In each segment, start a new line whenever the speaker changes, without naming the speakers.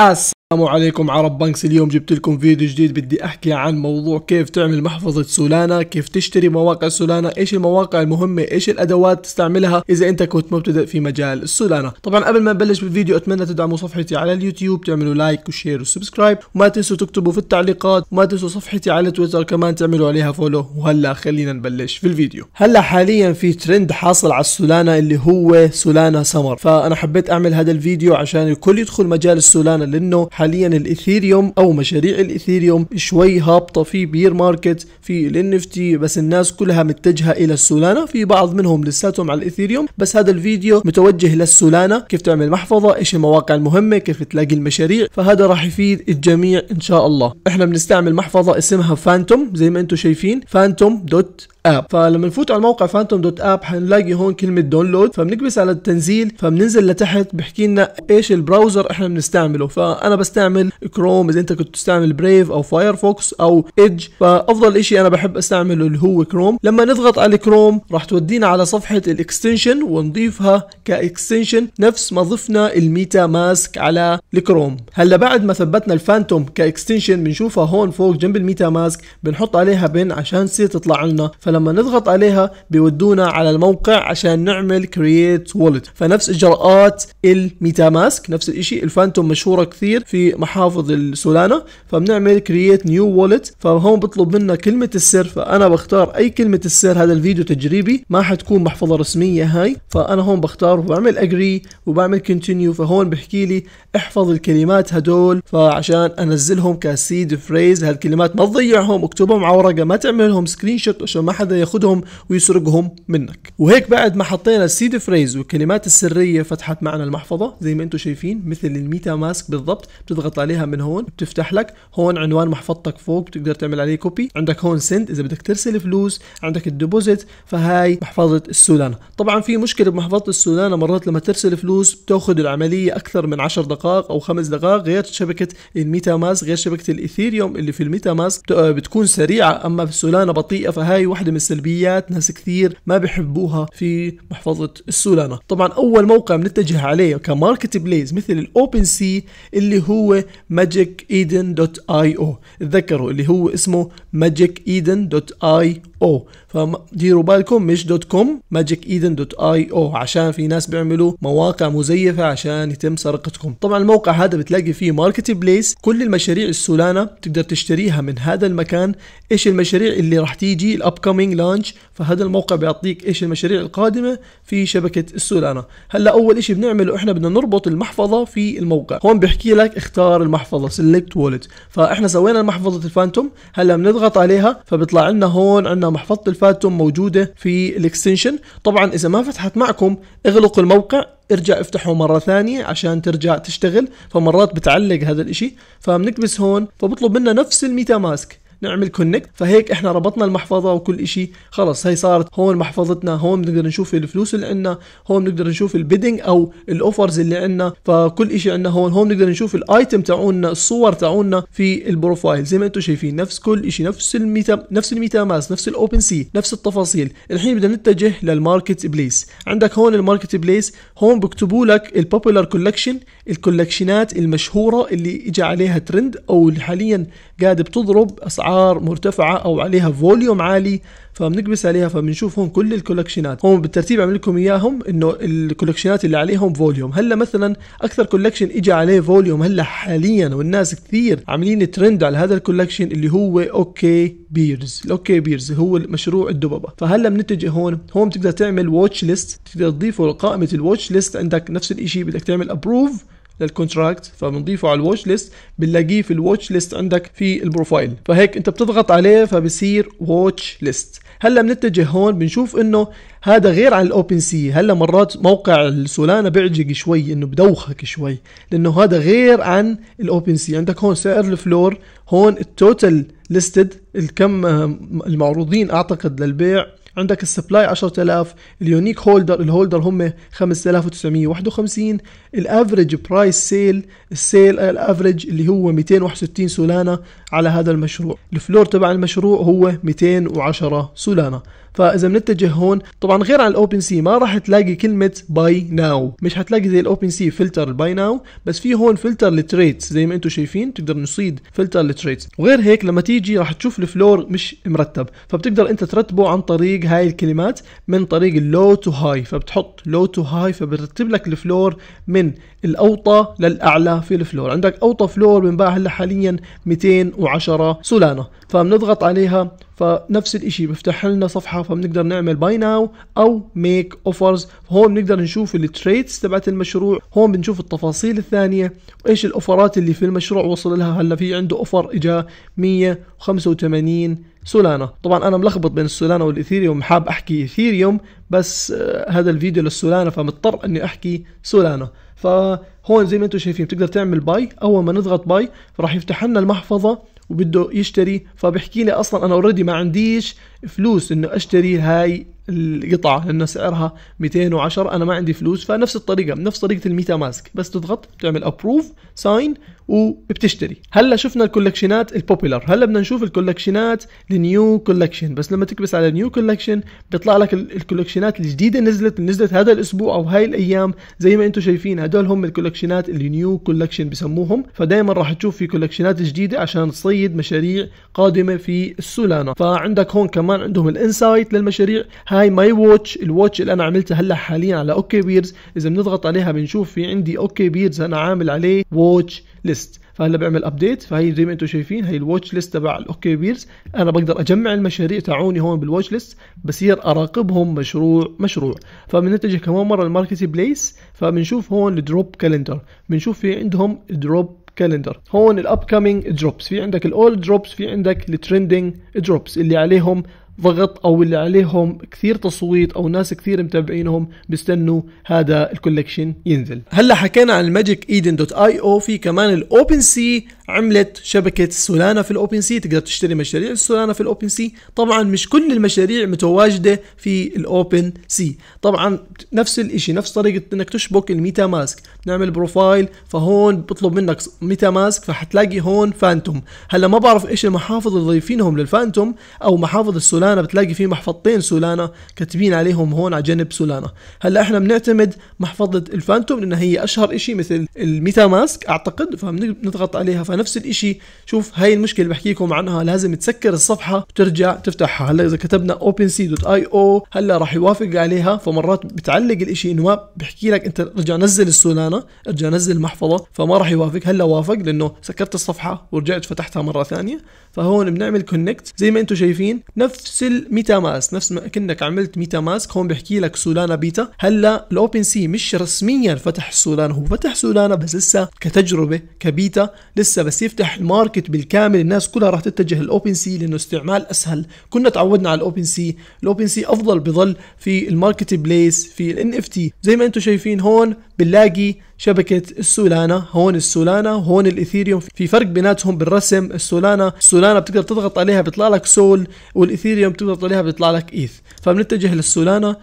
us. السلام عليكم عرب بنكس اليوم جبت لكم فيديو جديد بدي احكي عن موضوع كيف تعمل محفظة سولانا كيف تشتري مواقع سولانا ايش المواقع المهمة ايش الادوات تستعملها اذا انت كنت مبتدئ في مجال السولانا طبعا قبل ما نبلش بالفيديو اتمنى تدعموا صفحتي على اليوتيوب تعملوا لايك وشير وسبسكرايب وما تنسوا تكتبوا في التعليقات وما تنسوا صفحتي على تويتر كمان تعملوا عليها فولو وهلا خلينا نبلش في الفيديو هلا حاليا في ترند حاصل على السولانا اللي هو سولانا سمر فانا حبيت اعمل هذا الفيديو عشان الكل يدخل مجال السولانا لانه حاليا الاثيريوم او مشاريع الاثيريوم شوي هابطه في بير ماركت في الان اف تي بس الناس كلها متجهه الى السولانا في بعض منهم لساتهم على الاثيريوم بس هذا الفيديو متوجه للسولانا كيف تعمل محفظه ايش المواقع المهمه كيف تلاقي المشاريع فهذا راح يفيد الجميع ان شاء الله احنا بنستعمل محفظه اسمها فانتوم زي ما انتم شايفين فانتوم دوت اب فلما نفوت على الموقع فانتوم دوت اب حنلاقي هون كلمه داونلود فبنكبس على التنزيل فبننزل لتحت بحكي لنا ايش البراوزر احنا بنستعمله فانا بس استعمل كروم اذا انت كنت تستعمل بريف او فايرفوكس او ايدج فافضل شيء انا بحب استعمله اللي هو كروم لما نضغط على كروم راح تودينا على صفحه الاكستنشن ونضيفها كاكستنشن نفس ما ضفنا الميتا ماسك على الكروم هلا بعد ما ثبتنا الفانتوم كاكستنشن بنشوفها هون فوق جنب الميتا ماسك بنحط عليها بن عشان تصير تطلع لنا فلما نضغط عليها بيودونا على الموقع عشان نعمل كرييت والت فنفس اجراءات الميتا ماسك نفس الشيء الفانتوم مشهوره كثير في محافظ السولانا فبنعمل كرييت نيو وولت فهون بطلب منا كلمه السر فانا بختار اي كلمه السر هذا الفيديو تجريبي ما حتكون محفظه رسميه هاي فانا هون بختار وبعمل اجري وبعمل كونتينيو فهون بحكي لي احفظ الكلمات هدول فعشان انزلهم كسيد فريز هالكلمات ما تضيعهم اكتبهم على ورقه ما تعملهم سكرين شوت عشان ما حدا ياخذهم ويسرقهم منك وهيك بعد ما حطينا السيد فريز والكلمات السريه فتحت معنا المحفظه زي ما انتم شايفين مثل الميتا ماسك بالضبط بتضغط عليها من هون بتفتح لك هون عنوان محفظتك فوق بتقدر تعمل عليه كوبي عندك هون سند اذا بدك ترسل فلوس عندك الديبوزيت فهاي محفظه السولانا طبعا في مشكله بمحفظه السولانا مرات لما ترسل فلوس بتاخذ العمليه اكثر من 10 دقائق او 5 دقائق غير شبكه الميتا ماسك غير شبكه الايثيريوم اللي في الميتا ماسك بتكون سريعه اما في السولانا بطيئه فهاي وحده من السلبيات ناس كثير ما بحبوها في محفظه السولانا طبعا اول موقع بنتجه عليه كماركت بليز مثل الاوبن سي اللي هو هو magiceden.io تذكروا اللي هو اسمه magiceden.io او فديروا بالكم مش دوت كوم ماجيك ايدن دوت اي او عشان في ناس بيعملوا مواقع مزيفه عشان يتم سرقتكم طبعا الموقع هذا بتلاقي فيه ماركت بليس كل المشاريع السولانا بتقدر تشتريها من هذا المكان ايش المشاريع اللي راح تيجي الابكومينج لانش فهذا الموقع بيعطيك ايش المشاريع القادمه في شبكه السولانا هلا اول شيء بنعمله احنا بدنا نربط المحفظه في الموقع هون بيحكي لك اختار المحفظه سيلكت وولت فاحنا سوينا محفظه الفانتوم هلا بنضغط عليها فبيطلع لنا هون عندنا محفظة الفاتوم موجودة في الاكستنشن طبعا اذا ما فتحت معكم اغلقوا الموقع ارجع افتحه مرة ثانية عشان ترجع تشتغل فمرات بتعلق هذا الاشي فبنكبس هون فبطلب منا نفس الميتا ماسك نعمل كونكت فهيك احنا ربطنا المحفظه وكل شيء خلص هي صارت هون محفظتنا هون بنقدر نشوف الفلوس اللي عندنا هون بنقدر نشوف البيدنج او الاوفرز اللي عندنا فكل شيء عندنا هون هون بنقدر نشوف الايتم تاعونا الصور تاعونا في البروفايل زي ما انتم شايفين نفس كل شيء نفس الميتا نفس الميتا ماس نفس الاوبن سي نفس التفاصيل الحين بدنا نتجه للماركت بليس عندك هون الماركت بليس هون بكتبوا لك البوبولار كولكشن الكولكشنات المشهوره اللي اجى عليها ترند او حاليا قاعده بتضرب اسعار اسعار مرتفعه او عليها فوليوم عالي فبنكبس عليها فبنشوف هون كل الكولكشنات هون بالترتيب عمل لكم اياهم انه الكولكشنات اللي عليهم فوليوم هلا مثلا اكثر كولكشن اجى عليه فوليوم هلا حاليا والناس كثير عاملين ترند على هذا الكولكشن اللي هو اوكي بيرز الاوكي بيرز هو مشروع الدببه فهلا بنتجه هون هون بتقدر تعمل واتش ليست تقدر تضيفه لقائمه الواتش ليست عندك نفس الشيء بدك تعمل ابروف للكونتراكت فبنضيفه على الواتش ليست بنلاقيه في الواتش ليست عندك في البروفايل فهيك انت بتضغط عليه فبصير واتش ليست هلا بنتجه هون بنشوف انه هذا غير عن الاوبن سي هلا مرات موقع السولانا بيعجق شوي انه بدوخك شوي لانه هذا غير عن الاوبن سي عندك هون سعر الفلور هون التوتال ليستد الكم آه، المعروضين اعتقد للبيع عندك السبلاي 10000 اليونيك هولدر الهولدر هم 5951 الافريج برايس سيل السيل الافريج اللي هو 261 سولانا على هذا المشروع الفلور تبع المشروع هو 210 سولانا فاذا بنتجه هون طبعا غير عن الاوبن سي ما راح تلاقي كلمه باي ناو مش حتلاقي زي الاوبن سي فلتر الباي ناو بس في هون فلتر للتريتس زي ما انتم شايفين تقدر نصيد فلتر للتريتس وغير هيك لما تيجي راح تشوف الفلور مش مرتب فبتقدر انت ترتبه عن طريق هاي الكلمات من طريق اللو تو هاي فبتحط لو تو هاي فبرتب لك الفلور من الاوطى للاعلى في الفلور عندك اوطى فلور بنباع هلا حاليا 210 سولانا فبنضغط عليها فنفس الاشي بفتح لنا صفحه فبنقدر نعمل باي ناو او ميك اوفرز هون بنقدر نشوف التريتس تبعت المشروع هون بنشوف التفاصيل الثانيه وايش الاوفرات اللي في المشروع وصل لها هلا في عنده اوفر اجا 185 سولانا طبعا انا ملخبط بين السولانا والايثيريوم حاب احكي ايثيريوم بس آه، هذا الفيديو للسولانا فمضطر اني احكي سولانا فهون زي ما انتم شايفين بتقدر تعمل باي اول ما نضغط باي راح يفتح لنا المحفظه وبده يشتري فبحكي لي اصلا انا اوريدي ما عنديش فلوس انه اشتري هاي القطعه لان سعرها 210 انا ما عندي فلوس فنفس الطريقه نفس طريقه الميتا ماسك بس تضغط تعمل ابروف ساين وبتشتري هلا شفنا الكولكشنات البوبيلر هلا بدنا نشوف الكولكشنات النيو كولكشن بس لما تكبس على نيو كولكشن بيطلع لك الكولكشنات الجديده نزلت نزلت هذا الاسبوع او هاي الايام زي ما انتم شايفين هدول هم الكولكشنات اللي نيو كولكشن بسموهم فدائما راح تشوف في كولكشنات جديده عشان تصيد مشاريع قادمه في السولانا فعندك هون كمان عندهم الانسايت للمشاريع هاي ماي ووتش الواتش اللي انا عملتها هلا حاليا على اوكي بيرز اذا بنضغط عليها بنشوف في عندي اوكي بيرز انا عامل عليه واتش ليست فهلا بعمل ابديت فهي زي ما انتم شايفين هي الواتش ليست تبع الاوكي بيرز انا بقدر اجمع المشاريع تاعوني هون بالواتش ليست بصير اراقبهم مشروع مشروع فبنتجه كمان مره الماركت بليس فبنشوف هون الدروب كالندر بنشوف في عندهم دروب كالندر هون الابكامينج دروبس في عندك الاول دروبس في عندك الترندنج دروبس اللي عليهم ضغط او اللي عليهم كثير تصويت او ناس كثير متابعينهم بيستنوا هذا الكولكشن ينزل هلا حكينا عن الماجيك ايدن دوت اي او في كمان الاوبن سي عملت شبكة سولانا في الأوبن سي تقدر تشتري مشاريع سولانا في الأوبن سي طبعا مش كل المشاريع متواجدة في الأوبن سي طبعا نفس الإشي نفس طريقة إنك تشبك الميتا ماسك نعمل بروفايل فهون بطلب منك ميتا ماسك فحتلاقي هون فانتوم هلا ما بعرف إيش المحافظ اللي ضايفينهم للفانتوم أو محافظ السولانا بتلاقي في محفظتين سولانا كاتبين عليهم هون على جنب سولانا هلا إحنا بنعتمد محفظة الفانتوم لأن هي أشهر إشي مثل الميتا ماسك أعتقد فبنضغط عليها فأنا نفس الشيء شوف هاي المشكله اللي بحكي لكم عنها لازم تسكر الصفحه وترجع تفتحها هلا اذا كتبنا opensea.io هلا راح يوافق عليها فمرات بتعلق الشيء انه ما بحكي لك انت ارجع نزل السولانا ارجع نزل المحفظه فما راح يوافق هلا وافق لانه سكرت الصفحه ورجعت فتحتها مره ثانيه فهون بنعمل كونكت زي ما انتم شايفين نفس الميتا ماسك نفس ما كانك عملت ميتا ماسك هون بحكي لك سولانا بيتا هلا الاوبن سي مش رسميا فتح السولانا هو فتح سولانا بس لسه كتجربه كبيتا لسه بس يفتح الماركت بالكامل الناس كلها راح تتجه للاوبن سي لانه استعمال اسهل كنا تعودنا على الاوبن سي الاوبن سي افضل بظل في الماركت بليس في الان اف تي زي ما انتم شايفين هون بنلاقي شبكة السولانا هون السولانا هون الاثيريوم في فرق بيناتهم بالرسم السولانا السولانا بتقدر تضغط عليها بيطلع لك سول والاثيريوم بتضغط عليها بيطلع لك ايث فبنتجه للسولانا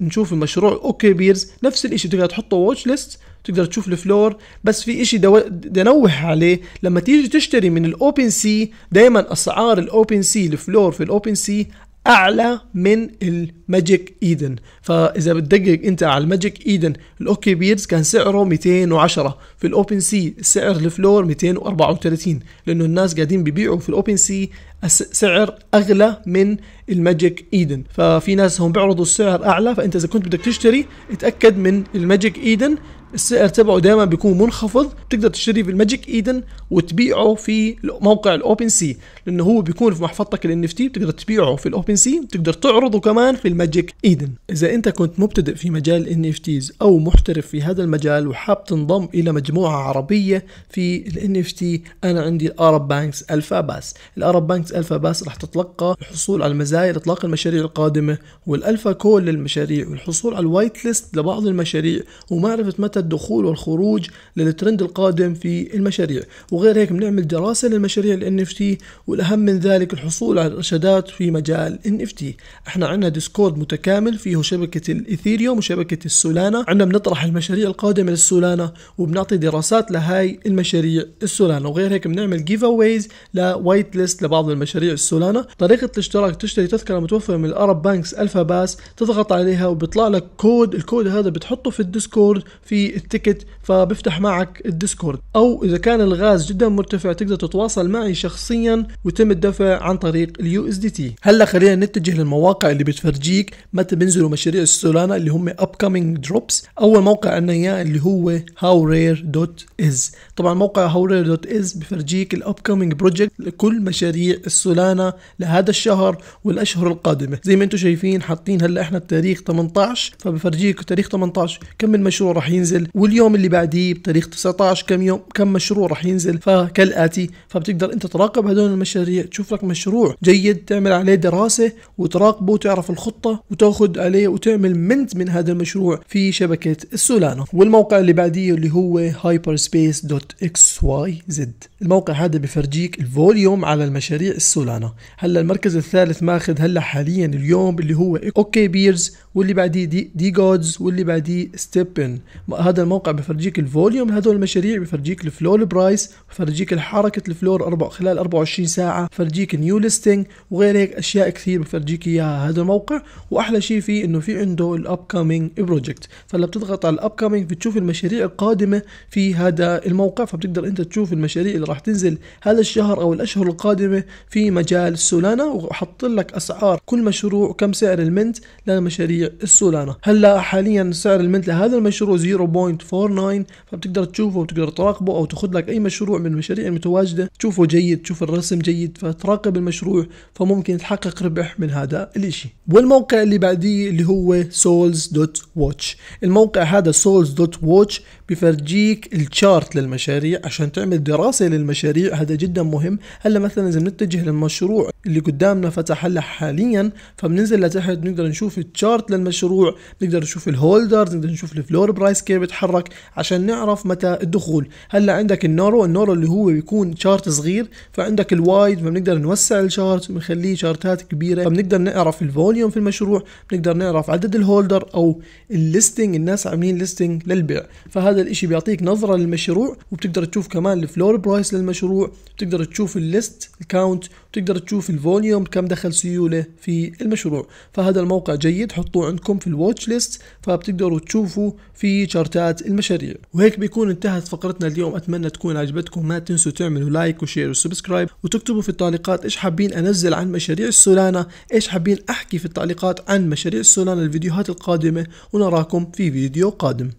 نشوف المشروع اوكي بيرز نفس الاشي بتقدر تحطه واتش ليست تقدر تشوف الفلور بس في اشي بدي انوه عليه لما تيجي تشتري من الاوبن سي دائما اسعار الاوبن سي الفلور في الاوبن سي اعلى من الماجيك ايدن فاذا بتدقق انت على الماجيك ايدن الاوكي بيرز كان سعره 210 في الاوبن سي سعر الفلور 234 لانه الناس قاعدين بيبيعوا في الاوبن سي سعر اغلى من الماجيك ايدن ففي ناس هم بيعرضوا السعر اعلى فانت اذا كنت بدك تشتري اتاكد من الماجيك ايدن السعر تبعه دائما بيكون منخفض بتقدر تشتريه بالماجيك ايدن وتبيعه في موقع الاوبن سي لانه هو بيكون في محفظتك الان اف تي بتقدر تبيعه في الاوبن سي بتقدر تعرضه كمان في الماجيك ايدن اذا انت كنت مبتدئ في مجال الان اف تيز او محترف في هذا المجال وحاب تنضم الى مجموعه عربيه في الان اف تي انا عندي الارب بانكس الفا باس الارب بانكس الفا باس راح تتلقى الحصول على المزايا لاطلاق المشاريع القادمه والالفا كول للمشاريع والحصول على الوايت ليست لبعض المشاريع ومعرفه متى الدخول والخروج للترند القادم في المشاريع وغير هيك بنعمل دراسة للمشاريع ال NFT والأهم من ذلك الحصول على الإرشادات في مجال NFT احنا عندنا ديسكورد متكامل فيه شبكة الايثيريوم وشبكة السولانا عندنا بنطرح المشاريع القادمة للسولانا وبنعطي دراسات لهاي المشاريع السولانا وغير هيك بنعمل جيف اويز لوايت ليست لبعض المشاريع السولانا طريقة الاشتراك تشتري تذكرة متوفرة من الأرب بانكس ألفا باس تضغط عليها وبيطلع لك كود الكود هذا بتحطه في الديسكورد في التيكت فبفتح معك الديسكورد او اذا كان الغاز جدا مرتفع تقدر تتواصل معي شخصيا ويتم الدفع عن طريق اليو اس دي تي هلا خلينا نتجه للمواقع اللي بتفرجيك متى بينزلوا مشاريع السولانا اللي هم upcoming دروبس اول موقع عندنا اياه اللي هو howrare.is طبعا موقع howrare.is بفرجيك الابكومينج بروجكت لكل مشاريع السولانا لهذا الشهر والاشهر القادمه زي ما انتم شايفين حاطين هلا احنا التاريخ 18 فبفرجيك تاريخ 18 كم من مشروع راح ينزل ينزل واليوم اللي بعديه بتاريخ 19 كم يوم كم مشروع راح ينزل فكالاتي فبتقدر انت تراقب هدول المشاريع تشوف لك مشروع جيد تعمل عليه دراسه وتراقبه وتعرف الخطه وتاخذ عليه وتعمل منت من هذا المشروع في شبكه السولانا والموقع اللي بعديه اللي هو hyperspace.xyz الموقع هذا بفرجيك الفوليوم على المشاريع السولانا هلا المركز الثالث ماخذ هلا حاليا اليوم اللي هو اوكي بيرز واللي بعديه دي, دي جودز واللي بعديه ستيبن هذا الموقع بفرجيك الفوليوم هذول المشاريع بفرجيك الفلور برايس بفرجيك حركة الفلور أربع خلال 24 ساعة بفرجيك نيو ليستنج وغير هيك أشياء كثير بفرجيك إياها هذا الموقع وأحلى شيء فيه إنه في عنده الأب كامينج بروجكت فلما بتضغط على الأب كامينج بتشوف المشاريع القادمة في هذا الموقع فبتقدر أنت تشوف المشاريع اللي راح تنزل هذا الشهر أو الأشهر القادمة في مجال السولانا وحط لك أسعار كل مشروع كم سعر المنت لمشاريع السولانا هلا حاليا سعر المنت لهذا المشروع 0. 1.49 فبتقدر تشوفه وتقدر تراقبه او تاخذ لك اي مشروع من المشاريع المتواجده تشوفه جيد تشوف الرسم جيد فتراقب المشروع فممكن تحقق ربح من هذا الاشي والموقع اللي بعديه اللي هو souls.watch الموقع هذا souls.watch بفرجيك الشارت للمشاريع عشان تعمل دراسة للمشاريع هذا جدا مهم هلا مثلا إذا بنتجه للمشروع اللي قدامنا فتح هلا حاليا فبننزل لتحت بنقدر نشوف الشارت للمشروع نقدر نشوف الهولدرز نقدر نشوف الفلور برايس كيف بيتحرك عشان نعرف متى الدخول هلا عندك النورو النورو اللي هو بيكون شارت صغير فعندك الوايد فبنقدر نوسع الشارت ونخليه شارتات كبيرة فبنقدر نعرف الفوليوم في المشروع بنقدر نعرف عدد الهولدر أو الليستنج الناس عاملين ليستنج للبيع فهذا هذا الاشي بيعطيك نظره للمشروع وبتقدر تشوف كمان الفلور برايس للمشروع بتقدر تشوف الليست الكاونت بتقدر تشوف الفوليوم كم دخل سيوله في المشروع فهذا الموقع جيد حطوه عندكم في الواتش ليست فبتقدروا تشوفوا في شارتات المشاريع وهيك بيكون انتهت فقرتنا اليوم اتمنى تكون عجبتكم ما تنسوا تعملوا لايك وشير وسبسكرايب وتكتبوا في التعليقات ايش حابين انزل عن مشاريع السولانا ايش حابين احكي في التعليقات عن مشاريع السولانا الفيديوهات القادمة ونراكم في فيديو قادم